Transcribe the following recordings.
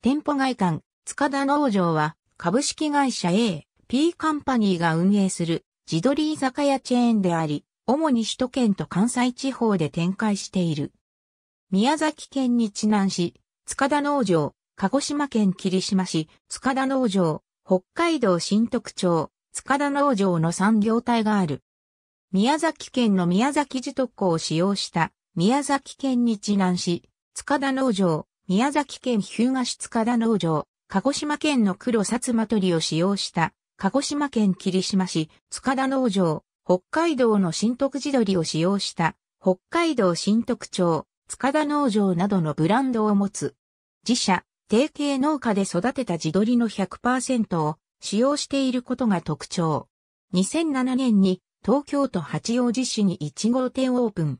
店舗外観、塚田農場は、株式会社 A、P カンパニーが運営する自撮り居酒屋チェーンであり、主に首都圏と関西地方で展開している。宮崎県にちなんし、塚田農場、鹿児島県霧島市、塚田農場、北海道新徳町、塚田農場の産業体がある。宮崎県の宮崎自特区を使用した宮崎県にちなんし、塚田農場、宮崎県日向市塚田農場、鹿児島県の黒薩摩鳥を使用した、鹿児島県霧島市塚田農場、北海道の新徳地鶏を使用した、北海道新徳町、塚田農場などのブランドを持つ。自社、提携農家で育てた地鶏の100%を使用していることが特徴。2007年に東京都八王子市に1号店オープン。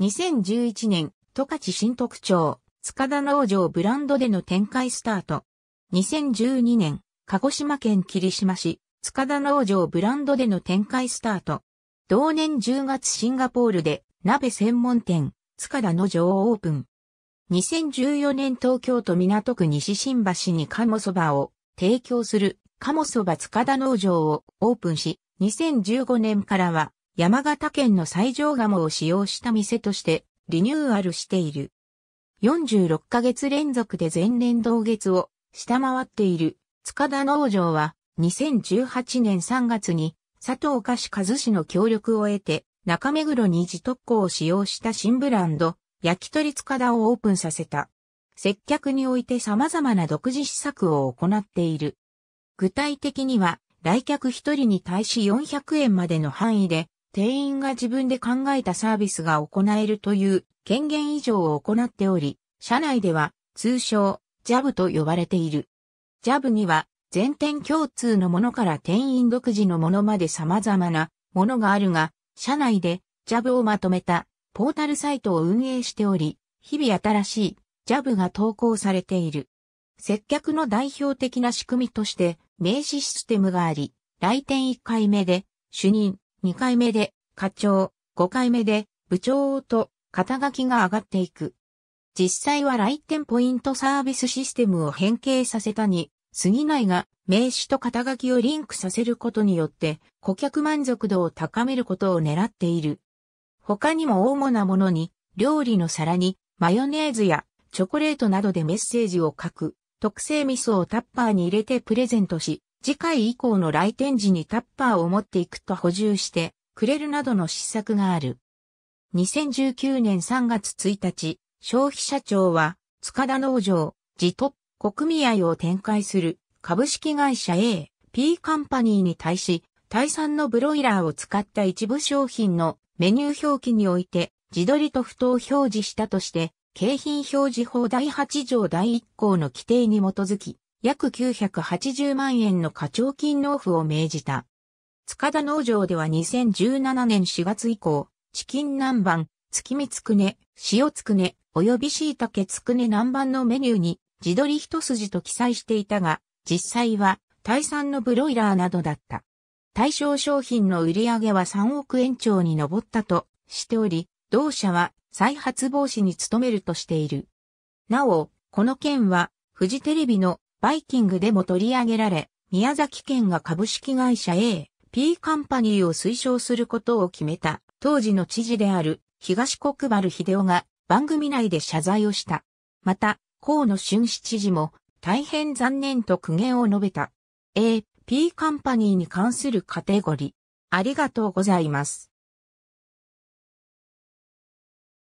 2011年、十勝新徳町、塚田農場ブランドでの展開スタート。2012年、鹿児島県霧島市、塚田農場ブランドでの展開スタート。同年10月シンガポールで鍋専門店、塚田農場をオープン。2014年東京都港区西新橋に鴨そばを提供する鴨そば塚田農場をオープンし、2015年からは山形県の最上鴨を使用した店としてリニューアルしている。46ヶ月連続で前年同月を下回っている塚田農場は2018年3月に佐藤菓子和氏の協力を得て中目黒に自特攻を使用した新ブランド焼き鳥塚田をオープンさせた。接客において様々な独自施策を行っている。具体的には来客1人に対し400円までの範囲で店員が自分で考えたサービスが行えるという権限以上を行っており、社内では通称ジャブと呼ばれている。ジャブには全店共通のものから店員独自のものまで様々なものがあるが、社内でジャブをまとめたポータルサイトを運営しており、日々新しいジャブが投稿されている。接客の代表的な仕組みとして名刺システムがあり、来店1回目で主任、2回目で課長、5回目で部長と肩書きが上がっていく。実際は来店ポイントサービスシステムを変形させたに、過ぎないが、名刺と肩書きをリンクさせることによって、顧客満足度を高めることを狙っている。他にも主なものに、料理の皿に、マヨネーズやチョコレートなどでメッセージを書く、特製味噌をタッパーに入れてプレゼントし、次回以降の来店時にタッパーを持っていくと補充してくれるなどの施策がある。2019年3月1日、消費者庁は、塚田農場、自ト国プ組合を展開する株式会社 A、P カンパニーに対し、対産のブロイラーを使った一部商品のメニュー表記において、自撮りと不当表示したとして、景品表示法第8条第1項の規定に基づき、約980万円の課徴金納付を命じた。塚田農場では2017年4月以降、チキン南蛮、月見つくね、塩つくね、および椎茸つくね南蛮のメニューに自撮り一筋と記載していたが、実際はタイ産のブロイラーなどだった。対象商品の売り上げは3億円超に上ったとしており、同社は再発防止に努めるとしている。なお、この件はフジテレビのバイキングでも取り上げられ、宮崎県が株式会社 A、P カンパニーを推奨することを決めた。当時の知事である東国原秀夫が番組内で謝罪をした。また、河野俊七知事も大変残念と苦言を述べた。A、P カンパニーに関するカテゴリー。ありがとうございます。